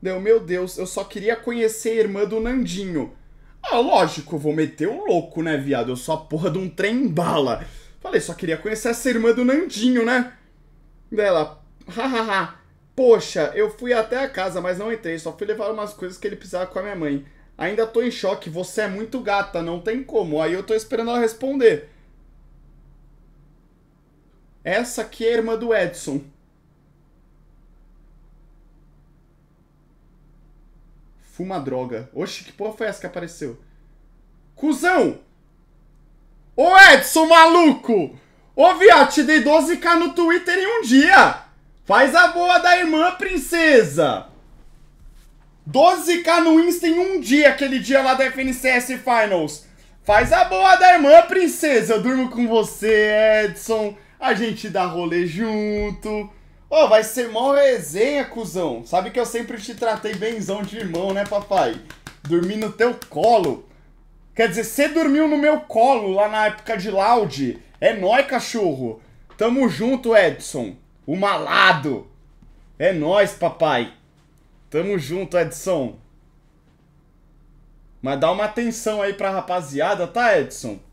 Deu, meu Deus, eu só queria conhecer a irmã do Nandinho. Ah, lógico, vou meter um louco, né, viado? Eu sou a porra de um trem bala. Falei, só queria conhecer essa irmã do Nandinho, né? Dela, hahaha. Poxa, eu fui até a casa, mas não entrei, só fui levar umas coisas que ele precisava com a minha mãe. Ainda tô em choque, você é muito gata, não tem como. Aí eu tô esperando ela responder. Essa aqui é a irmã do Edson. Fuma droga. Oxe, que porra foi essa que apareceu? Cusão! Ô Edson, maluco! Ô viado, te dei 12k no Twitter em um dia! Faz a boa da irmã, princesa! 12k no Insta em um dia, aquele dia lá da FNCS Finals. Faz a boa da irmã, princesa. Eu durmo com você, Edson. A gente dá rolê junto. Ó, oh, vai ser mó resenha, cuzão. Sabe que eu sempre te tratei benzão de irmão, né, papai? Dormi no teu colo. Quer dizer, você dormiu no meu colo lá na época de Loud. É nóis, cachorro. Tamo junto, Edson. O malado. É nóis, papai. Tamo junto, Edson. Mas dá uma atenção aí pra rapaziada, tá, Edson?